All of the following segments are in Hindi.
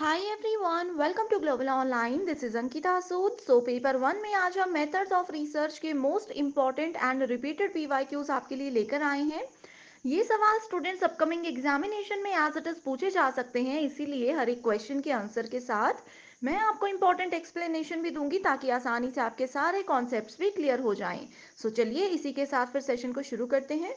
High everyone welcome to global online this is Ankita Sood so paper one में आज हम मेथड्स ऑफ रिसर्च के most important and repeated P Y Qs आपके लिए लेकर आए हैं ये सवाल स्टूडेंट्स अपकमिंग एग्जामिनेशन में एज इट इज पूछे जा सकते हैं इसीलिए हर एक क्वेश्चन के आंसर के साथ मैं आपको इंपॉर्टेंट एक्सप्लेनेशन भी दूंगी ताकि आसानी से आपके सारे कॉन्सेप्ट भी क्लियर हो जाएं सो so, चलिए इसी के साथ फिर सेशन को शुरू करते हैं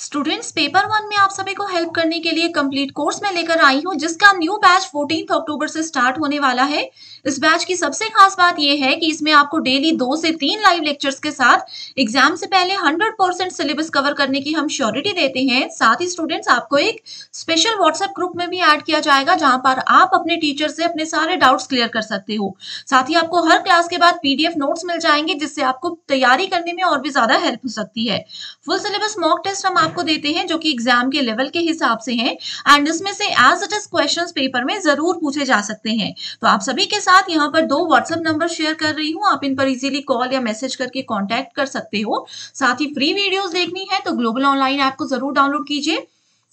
स्टूडेंट्स पेपर वन में आप सभी को हेल्प करने के लिए कंप्लीट कोर्स में लेकर आई हूं जिसका न्यू बैच 14 अक्टूबर से स्टार्ट होने वाला है इस बैच की सबसे खास बात यह है कि इसमें आपको डेली दो से तीन लाइव लेक्चर्स के साथ एग्जाम से पहले 100 परसेंट सिलेबस कवर करने की हम श्योरिटी देते हैं साथ ही स्टूडेंट्स आपको एक स्पेशल व्हाट्सएप ग्रुप में भी एड किया जाएगा जहां पर आप अपने टीचर से अपने सारे डाउट्स क्लियर कर सकते हो साथ ही आपको हर क्लास के बाद पीडीएफ नोट्स मिल जाएंगे जिससे आपको तैयारी करने में और भी ज्यादा हेल्प हो सकती है फुल सिलेबस मॉक टेस्ट हम आपको देते हैं जो कि एग्जाम के लेवल के हिसाब से हैं एंड इसमें से as it is question paper में जरूर पूछे जा सकते हैं तो आप सभी के साथ यहाँ पर दो व्हाट्सएप नंबर शेयर कर रही हूँ आप इन पर इजिली कॉल या मैसेज करके कॉन्टैक्ट कर सकते हो साथ ही फ्री वीडियोज देखनी है तो ग्लोबल ऑनलाइन ऐप को जरूर डाउनलोड कीजिए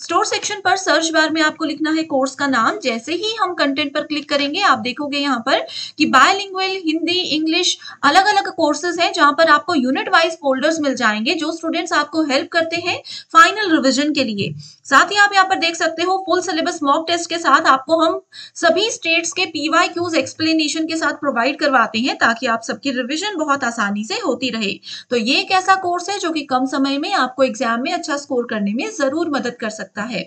स्टोर सेक्शन पर सर्च बार में आपको लिखना है कोर्स का नाम जैसे ही हम कंटेंट पर क्लिक करेंगे आप देखोगे यहाँ पर कि बायलिंगुअल हिंदी इंग्लिश अलग अलग कोर्सेज हैं जहाँ पर आपको यूनिट वाइज फोल्डर्स मिल जाएंगे जो स्टूडेंट्स आपको हेल्प करते हैं फाइनल रिविजन के लिए साथ ही आप यहाँ पर देख सकते हो फुल सिलेबस मॉक टेस्ट के साथ आपको हम सभी स्टेट्स के पीवाई क्यूज एक्सप्लेनेशन के साथ प्रोवाइड करवाते हैं ताकि आप सबकी रिविजन बहुत आसानी से होती रहे तो ये एक ऐसा कोर्स है जो कि कम समय में आपको एग्जाम में अच्छा स्कोर करने में जरूर मदद कर सकते सकता है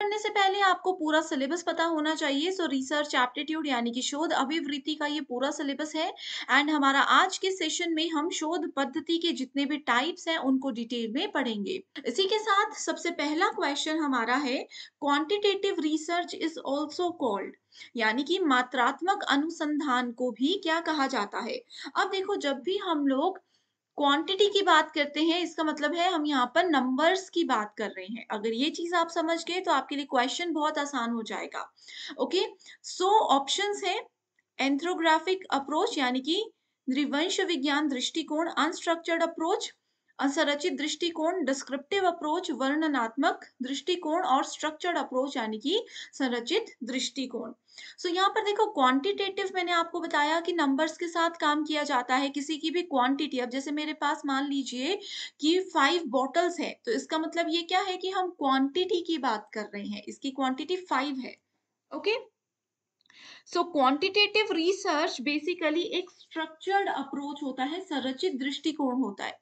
करने से पहले आपको पूरा सिलेबस पता होना चाहिए सो रिसर्च एप्टीट्यूड यानी कि शोध अभिवृत्ति का ये पूरा सिलेबस है एंड हमारा आज के सेशन में हम शोध पद्धति के जितने भी टाइप्स हैं उनको डिटेल में पढ़ेंगे इसी के साथ सबसे पहला क्वेश्चन हमारा है quantitative research is also called यानी कि मात्रात्मक अनुसंधान को भी क्या कहा जाता है अब देखो जब भी हम लोग क्वांटिटी की बात करते हैं इसका मतलब है हम यहाँ पर नंबर्स की बात कर रहे हैं अगर ये चीज आप समझ गए तो आपके लिए क्वेश्चन बहुत आसान हो जाएगा ओके सो ऑप्शंस है एंथ्रोग्राफिक अप्रोच यानी कि नृवंश विज्ञान दृष्टिकोण अनस्ट्रक्चर्ड अप्रोच असंरचित दृष्टिकोण डिस्क्रिप्टिव अप्रोच वर्णनात्मक दृष्टिकोण और स्ट्रक्चर्ड अप्रोच यानी कि संरचित दृष्टिकोण सो so, यहाँ पर देखो क्वांटिटेटिव मैंने आपको बताया कि नंबर्स के साथ काम किया जाता है किसी की भी क्वांटिटी अब जैसे मेरे पास मान लीजिए कि फाइव बॉटल्स है तो इसका मतलब ये क्या है कि हम क्वांटिटी की बात कर रहे हैं इसकी क्वांटिटी फाइव है okay so quantitative research basically एक स्ट्रक्चर्ड अप्रोच होता है संरचित दृष्टिकोण होता है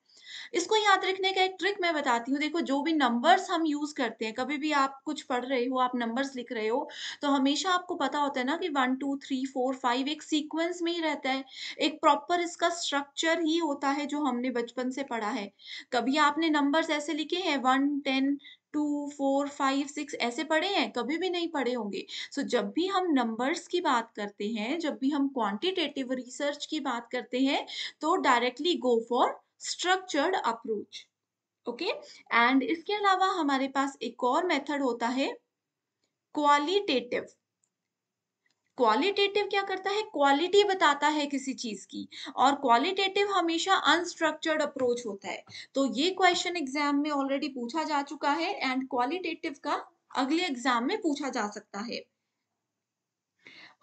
इसको याद रखने का एक ट्रिक मैं बताती हूँ देखो जो भी नंबर्स हम यूज करते हैं कभी भी आप कुछ पढ़ रहे हो आप नंबर्स लिख रहे हो तो हमेशा आपको पता होता है ना कि one two three four five एक सीक्वेंस में ही रहता है एक प्रॉपर इसका स्ट्रक्चर ही होता है जो हमने बचपन से पढ़ा है कभी आपने नंबर्स ऐसे लिखे हैं one ten two four five six ऐसे पढ़े हैं कभी भी नहीं पढ़े होंगे सो so, जब भी हम नंबर्स की बात करते हैं जब भी हम क्वांटिटेटिव रिसर्च की बात करते हैं तो directly go for structured approach okay and इसके अलावा हमारे पास एक और मेथड होता है क्वालिटेटिव क्वालिटेटिव क्या करता है क्वालिटी बताता है किसी चीज की और क्वालिटेटिव हमेशा अनस्ट्रक्चर्ड अप्रोच होता है तो ये क्वेश्चन एग्जाम में ऑलरेडी पूछा जा चुका है एंड क्वालिटेटिव का अगले एग्जाम में पूछा जा सकता है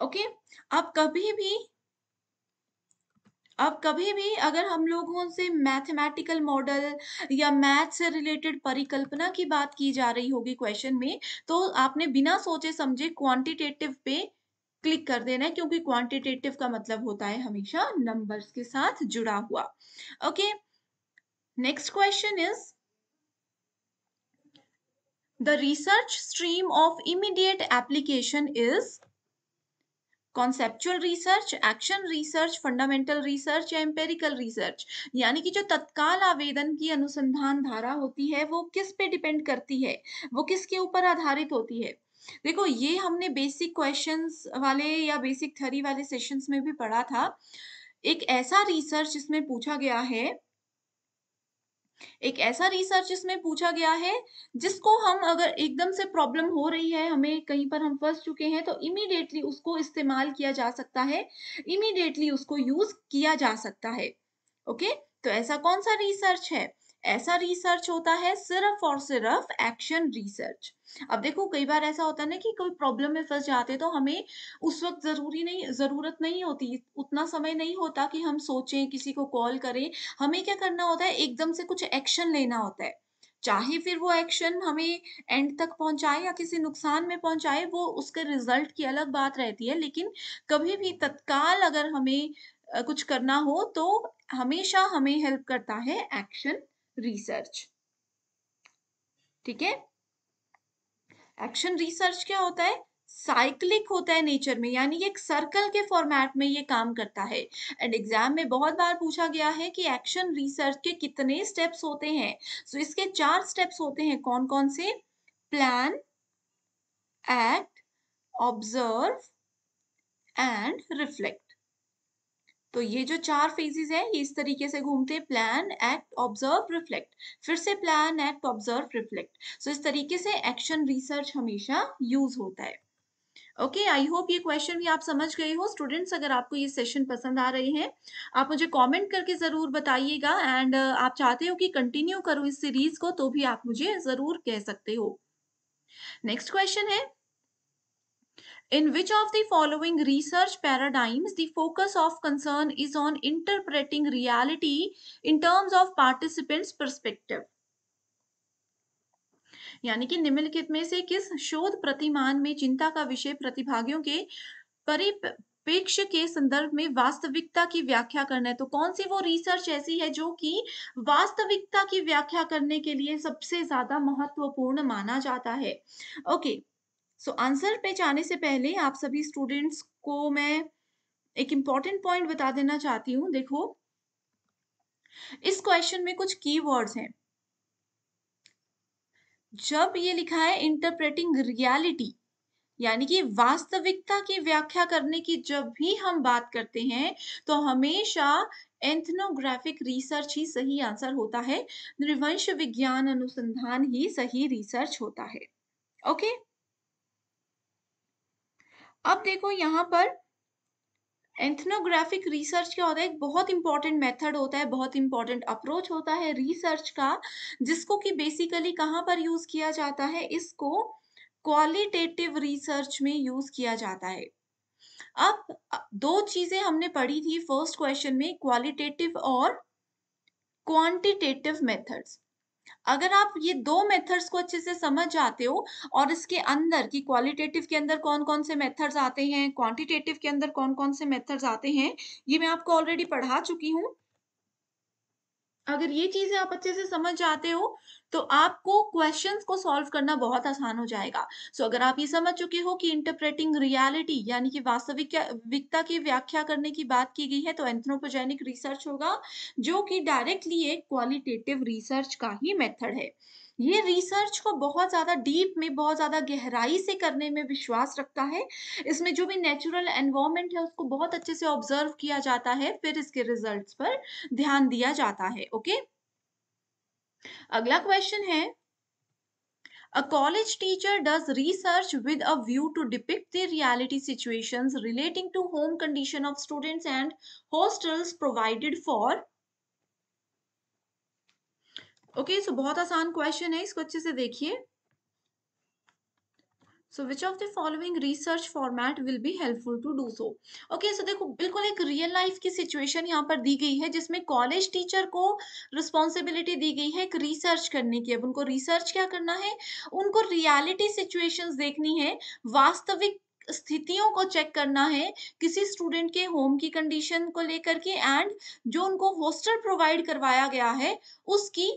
ओके okay? अब कभी भी अब कभी भी अगर हम लोगों से मैथमेटिकल मॉडल या मैथ से रिलेटेड परिकल्पना की बात की जा रही होगी क्वेश्चन में तो आपने बिना सोचे समझे क्वांटिटेटिव पे क्लिक कर देना है क्योंकि क्वांटिटेटिव का मतलब होता है हमेशा नंबर्स के साथ जुड़ा हुआ okay next question is the research stream of immediate application is conceptual research action research fundamental research या एम्पेरिकल रिसर्च यानी कि जो तत्काल आवेदन की अनुसंधान धारा होती है वो किस पे डिपेंड करती है वो किसके ऊपर आधारित होती है देखो ये हमने बेसिक क्वेश्चंस वाले या बेसिक थरी वाले सेशंस में भी पढ़ा था एक ऐसा रिसर्च इसमें पूछा गया है एक ऐसा रिसर्च इसमें पूछा गया है जिसको हम अगर एकदम से प्रॉब्लम हो रही है हमें कहीं पर हम फंस चुके हैं तो इमीडिएटली उसको इस्तेमाल किया जा सकता है इमीडिएटली उसको यूज किया जा सकता है ओके okay? तो ऐसा कौन सा रिसर्च है ऐसा रिसर्च होता है सिर्फ और सिर्फ एक्शन रिसर्च अब देखो कई बार ऐसा होता है ना कि कोई प्रॉब्लम में फंस जाते तो हमें उस वक्त जरूरी नहीं जरूरत नहीं होती उतना समय नहीं होता कि हम सोचें किसी को कॉल करें हमें क्या करना होता है एकदम से कुछ एक्शन लेना होता है चाहे फिर वो एक्शन हमें एंड तक पहुंचाए या किसी नुकसान में पहुंचाए वो उसके रिजल्ट की अलग बात रहती है लेकिन कभी भी तत्काल अगर हमें कुछ करना हो तो हमेशा हमें हेल्प करता है एक्शन रिसर्च ठीक है एक्शन रिसर्च क्या होता है साइक्लिक होता है नेचर में यानी एक सर्कल के फॉर्मेट में ये काम करता है एंड एग्जाम में बहुत बार पूछा गया है कि एक्शन रिसर्च के कितने स्टेप्स होते हैं सो so, इसके चार स्टेप्स होते हैं कौन कौन से plan act observe and reflect तो ये जो चार फेजेस है ये इस तरीके से घूमते हैं प्लान एक्ट ऑब्जर्व रिफ्लेक्ट फिर से plan act observe reflect so इस तरीके से एक्शन रिसर्च हमेशा यूज होता है ओके आई होप ये क्वेश्चन भी आप समझ गए हो स्टूडेंट्स अगर आपको ये सेशन पसंद आ रहे हैं आप मुझे कमेंट करके ज़रूर बताइएगा एंड uh, आप चाहते हो कि कंटिन्यू करूँ इस सीरीज को तो भी आप मुझे ज़रूर कह सकते हो नेक्स्ट क्वेश्चन है In which of the following research paradigms the focus of concern is on interpreting reality in terms of participants' perspective? यानी कि निम्नलिखित में से किस शोध प्रतिमान में चिंता का विषय प्रतिभागियों के परिपेक्ष के संदर्भ में वास्तविकता की व्याख्या करना है तो कौन सी वो रिसर्च ऐसी है जो कि वास्तविकता की व्याख्या करने के लिए सबसे ज्यादा महत्वपूर्ण माना जाता है okay okay. So so, answer पे जाने से पहले आप सभी स्टूडेंट्स को मैं एक इम्पॉर्टेंट पॉइंट बता देना चाहती हूँ देखो इस क्वेश्चन में कुछ की हैं जब ये लिखा है इंटरप्रेटिंग रियलिटी यानी कि वास्तविकता की व्याख्या करने की जब भी हम बात करते हैं तो हमेशा एंथनोग्राफिक रिसर्च ही सही आंसर होता है नृवंश विज्ञान अनुसंधान ही सही रिसर्च होता है ओके okay? अब देखो यहाँ पर एंथनोग्राफिक रिसर्च क्या होता है एक बहुत इंपॉर्टेंट मेथड होता है बहुत इंपॉर्टेंट अप्रोच होता है रिसर्च का जिसको कि बेसिकली कहाँ पर यूज किया जाता है इसको क्वालिटेटिव रिसर्च में यूज किया जाता है अब दो चीजें हमने पढ़ी थी फर्स्ट क्वेश्चन में क्वालिटेटिव और क्वांटिटेटिव मेथड्स अगर आप ये दो मेथड्स को अच्छे से समझ जाते हो और इसके अंदर कि क्वालिटेटिव के अंदर कौन कौन से मेथड्स आते हैं क्वांटिटेटिव के अंदर कौन कौन से मेथड्स आते हैं ये मैं आपको ऑलरेडी पढ़ा चुकी हूँ अगर ये चीजें आप अच्छे से समझ जाते हो तो आपको क्वेश्चंस को सॉल्व करना बहुत आसान हो जाएगा सो so, अगर आप ये समझ चुके हो कि इंटरप्रेटिंग रियलिटी यानी कि वास्तविकता की व्याख्या करने की बात की गई है तो एंथ्रोपोजेनिक रिसर्च होगा जो कि डायरेक्टली एक क्वालिटेटिव रिसर्च का ही मेथड है ये रिसर्च को बहुत ज़्यादा डीप में बहुत ज़्यादा गहराई से करने में विश्वास रखता है इसमें जो भी नेचुरल एनवायरमेंट है उसको बहुत अच्छे से ऑब्जर्व किया जाता है फिर इसके रिजल्ट पर ध्यान दिया जाता है ओके अगला क्वेश्चन है A college teacher does research with a view to depict the reality situations relating to home condition of students and hostels provided for okay so बहुत आसान क्वेश्चन है इसको अच्छे से देखिए so which of the following research format will be helpful to do so okay so देखो बिल्कुल एक रियल लाइफ की सिचुएशन यहाँ पर दी गई है जिसमें कॉलेज टीचर को रिस्पॉन्सिबिलिटी दी गई है एक रिसर्च करने की अब उनको रिसर्च क्या करना है उनको रियालिटी सिचुएशन देखनी है वास्तविक स्थितियों को चेक करना है किसी स्टूडेंट के होम की कंडीशन को लेकर के एंड जो उनको हॉस्टल प्रोवाइड करवाया गया है उसकी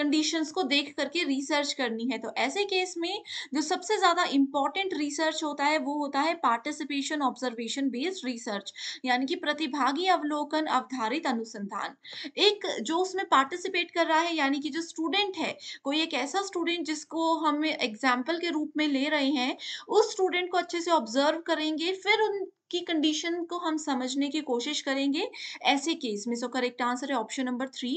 कंडीशंस को देख करके रिसर्च करनी है तो ऐसे केस में जो सबसे ज़्यादा इंपॉर्टेंट रिसर्च होता है वो होता है पार्टिसिपेशन ऑब्जर्वेशन बेस्ड रिसर्च यानी कि प्रतिभागी अवलोकन अवधारित अनुसंधान एक जो उसमें पार्टिसिपेट कर रहा है यानी कि जो स्टूडेंट है कोई एक ऐसा स्टूडेंट जिसको हम एग्जाम्पल के रूप में ले रहे हैं उस स्टूडेंट को अच्छे से ऑब्जर्व करेंगे फिर उन की कंडीशन को हम समझने की कोशिश करेंगे ऐसे केस में सो करेक्ट आंसर है ऑप्शन नंबर थ्री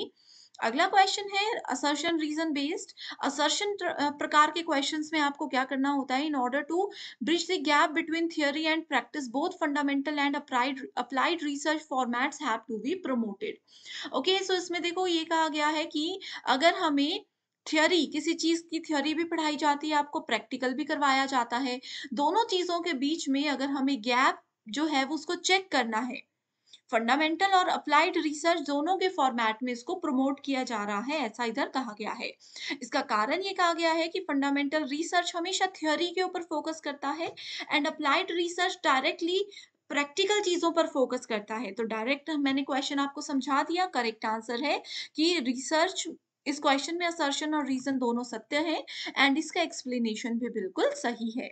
अगला क्वेश्चन है असर्शन रीजन बेस्ड असर्शन प्रकार के क्वेश्चंस में आपको क्या करना होता है in order to bridge the gap between theory and practice both fundamental and applied applied research formats have to be promoted okay so इसमें देखो ये कहा गया है कि अगर हमें थियोरी किसी चीज़ की थियोरी भी पढ़ाई जाती है आपको प्रैक्टिकल भी करवाया जाता है दोनों चीज़ों के बीच में अगर हमें गैप जो है वो उसको चेक करना है फंडामेंटल और अप्लाइड रिसर्च दोनों के फॉर्मेट में इसको प्रमोट किया जा रहा है ऐसा इधर कहा गया है इसका कारण ये कहा गया है कि फंडामेंटल रिसर्च हमेशा थ्योरी के ऊपर फोकस करता है and applied research directly practical चीज़ों पर फोकस करता है तो डायरेक्ट मैंने क्वेश्चन आपको समझा दिया करेक्ट आंसर है कि रिसर्च इस क्वेश्चन में असर्शन और रीजन दोनों सत्य है एंड इसका एक्सप्लेनेशन भी बिल्कुल सही है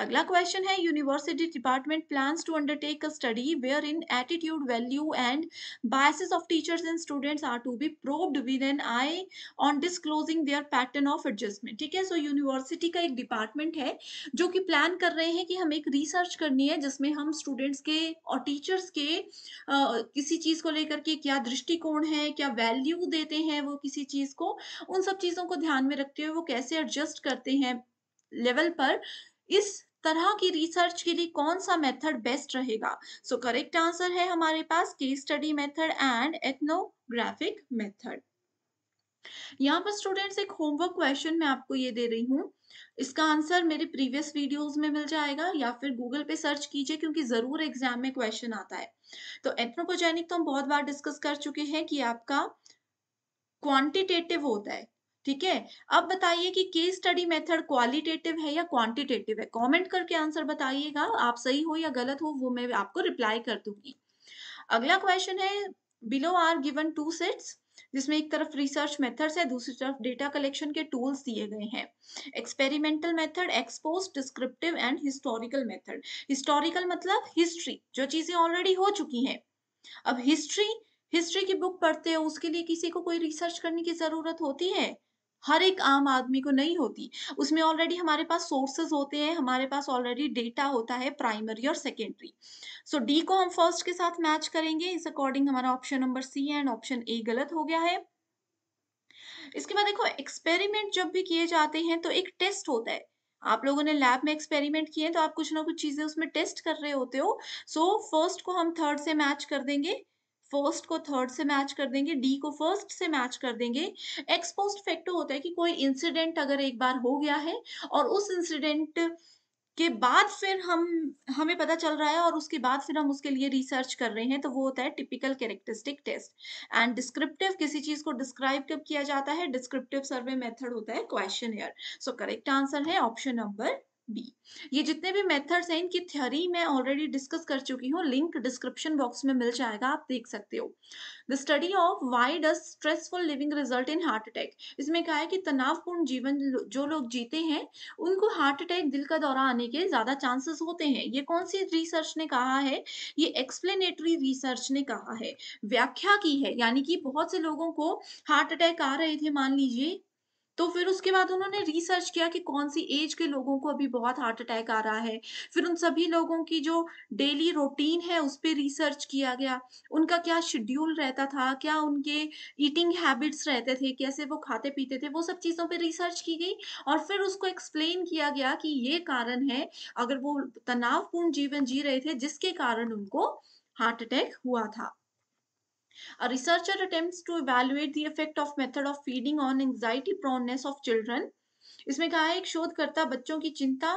अगला क्वेश्चन है university department plans to undertake a study wherein attitude value and biases of teachers and students are to be proved with an eye on disclosing their pattern of adjustment ठीक है सो यूनिवर्सिटी का एक डिपार्टमेंट है जो कि प्लान कर रहे हैं कि हम एक रिसर्च करनी है जिसमें हम स्टूडेंट्स के और टीचर्स के आ, किसी चीज़ को लेकर के क्या दृष्टिकोण है क्या वैल्यू देते हैं वो किसी चीज़ को उन सब चीज़ों को ध्यान में रखते हुए वो कैसे एडजस्ट करते हैं लेवल पर इस तरह की रिसर्च के लिए कौन सा मेथड बेस्ट रहेगा सो करेक्ट आंसर है हमारे पास case study method and ethnographic method यहाँ पर स्टूडेंट्स एक होमवर्क क्वेश्चन मैं आपको ये दे रही हूँ इसका आंसर मेरे प्रीवियस वीडियोस में मिल जाएगा या फिर गूगल पे सर्च कीजिए क्योंकि जरूर एग्जाम में क्वेश्चन आता है तो एथनोपोजेनिक तो हम बहुत बार डिस्कस कर चुके हैं कि आपका क्वांटिटेटिव होता है ठीक है अब बताइए कि केस स्टडी मेथड क्वालिटेटिव है या क्वांटिटेटिव है कमेंट करके आंसर बताइएगा आप सही हो या गलत हो वो मैं आपको रिप्लाई कर दूंगी अगला क्वेश्चन है below are given two sets जिसमें एक तरफ रिसर्च मेथड्स है दूसरी तरफ डेटा कलेक्शन के टूल्स दिए गए हैं experimental method ex post descriptive and historical method historical मतलब हिस्ट्री जो चीजें ऑलरेडी हो चुकी हैं अब हिस्ट्री हिस्ट्री की बुक पढ़ते हो उसके लिए किसी को कोई रिसर्च करने की जरूरत होती है हर एक आम आदमी को नहीं होती उसमें ऑलरेडी हमारे पास सोर्सेज होते हैं हमारे पास ऑलरेडी डेटा होता है प्राइमरी और सेकेंडरी सो डी को हम फर्स्ट के साथ मैच करेंगे इस अकॉर्डिंग हमारा option number C and option A गलत हो गया है इसके बाद देखो एक्सपेरिमेंट जब भी किए जाते हैं तो एक टेस्ट होता है आप लोगों ने लैब में एक्सपेरिमेंट किए तो आप कुछ ना कुछ चीजें उसमें टेस्ट कर रहे होते हो सो so, फर्स्ट को हम थर्ड से मैच कर देंगे फर्स्ट को थर्ड से मैच कर देंगे डी को फर्स्ट से मैच कर देंगे एक्सपोस्ट फैक्टो होता है कि कोई इंसिडेंट अगर एक बार हो गया है और उस इंसिडेंट के बाद फिर हम हमें पता चल रहा है और उसके बाद फिर हम उसके लिए रिसर्च कर रहे हैं तो वो होता है typical characteristic test and descriptive किसी चीज को डिस्क्राइब कब किया जाता है डिस्क्रिप्टिव सर्वे मेथड होता है क्वेश्चन सो करेक्ट आंसर है ऑप्शन नंबर बी ये जितने भी मेथड्स हैं इनकी थ्योरी मैं ऑलरेडी डिस्कस कर चुकी हूँ लिंक डिस्क्रिप्शन बॉक्स में मिल जाएगा आप देख सकते हो the study of why does stressful living result in heart attack इसमें कहा है कि तनावपूर्ण जीवन जो लोग जीते हैं उनको हार्ट अटैक दिल का दौरा आने के ज्यादा चांसेस होते हैं ये कौन सी रिसर्च ने कहा है ये एक्सप्लेनेटरी रिसर्च ने कहा है व्याख्या की है यानी कि बहुत से लोगों को हार्ट अटैक आ रहे थे मान लीजिए तो फिर उसके बाद उन्होंने रिसर्च किया कि कौन सी एज के लोगों को अभी बहुत हार्ट अटैक आ रहा है फिर उन सभी लोगों की जो डेली रूटीन है उस पर रिसर्च किया गया उनका क्या शेड्यूल रहता था क्या उनके ईटिंग हैबिट्स रहते थे कैसे वो खाते पीते थे वो सब चीज़ों पर रिसर्च की गई और फिर उसको एक्सप्लेन किया गया कि ये कारण है अगर वो तनावपूर्ण जीवन जी रहे थे जिसके कारण उनको हार्ट अटैक हुआ था A researcher attempts to evaluate the effect of method of feeding on anxiety proneness of children. इसमें कहा है एक शोधकर्ता बच्चों की चिंता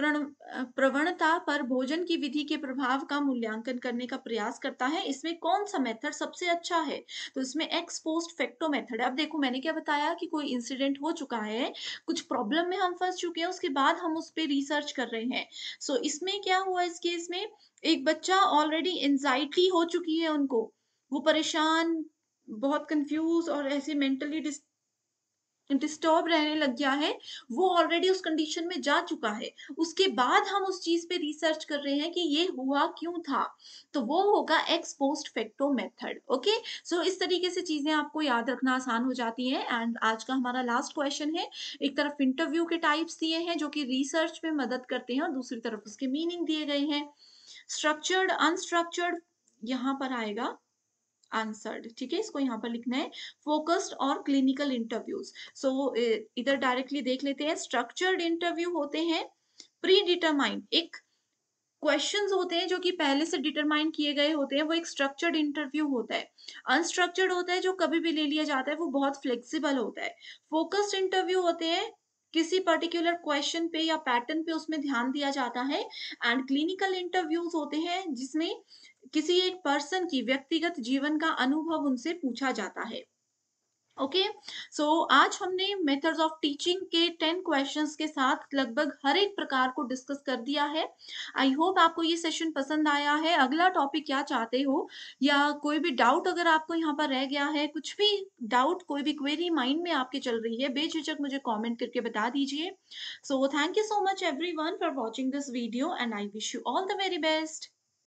प्रवणता पर भोजन की विधि के प्रभाव का मूल्यांकन करने का प्रयास करता है इसमें कौन सा मेथड सबसे अच्छा है तो इसमें एक्स पोस्ट फैक्टो मेथड है अब देखो मैंने क्या बताया कि कोई इंसिडेंट हो चुका है कुछ प्रॉब्लम में हम फंस चुके हैं उसके बाद हम उस पर रिसर्च कर रहे हैं सो so, इसमें क्या हुआ इस केस में एक बच्चा ऑलरेडी एंजाइटी हो चुकी है उनको वो परेशान बहुत कंफ्यूज और ऐसे मेंटली डिस्टर्ब रहने लग गया है वो ऑलरेडी उस कंडीशन में जा चुका है उसके बाद हम उस चीज पे रिसर्च कर रहे हैं कि ये हुआ क्यों था तो वो होगा ex post facto method okay so इस तरीके से चीजें आपको याद रखना आसान हो जाती हैं एंड आज का हमारा लास्ट क्वेश्चन है एक तरफ इंटरव्यू के टाइप्स दिए हैं जो कि रिसर्च में मदद करते हैं और दूसरी तरफ उसके मीनिंग दिए गए हैं स्ट्रक्चर्ड अनस्ट्रक्चर्ड यहाँ पर आएगा answered ठीक है इसको यहाँ पर लिखना है फोकस्ड और क्लिनिकल इंटरव्यूज सो इधर डायरेक्टली देख लेते हैं स्ट्रक्चर्ड इंटरव्यू होते हैं प्री डिटरमाइंड एक क्वेश्चंस होते हैं जो कि पहले से डिटरमाइन किए गए होते हैं वो एक स्ट्रक्चर्ड इंटरव्यू होता है अनस्ट्रक्चर्ड होता है जो कभी भी ले लिया जाता है वो बहुत फ्लेक्सिबल होता है फोकस्ड इंटरव्यू होते हैं किसी पर्टिकुलर क्वेश्चन पे या पैटर्न पे उसमें ध्यान दिया जाता है एंड क्लिनिकल इंटरव्यूज होते हैं जिसमें किसी एक पर्सन की व्यक्तिगत जीवन का अनुभव उनसे पूछा जाता है ओके सो so, आज हमने मेथड्स ऑफ टीचिंग के टेन क्वेश्चंस के साथ लगभग हर एक प्रकार को डिस्कस कर दिया है आई होप आपको ये सेशन पसंद आया है अगला टॉपिक क्या चाहते हो या कोई भी डाउट अगर आपको यहाँ पर रह गया है कुछ भी डाउट कोई भी क्वेरी माइंड में आपके चल रही है बेझिझक मुझे कॉमेंट करके बता दीजिए so thank you so much every for watching this video and I wish you all the very best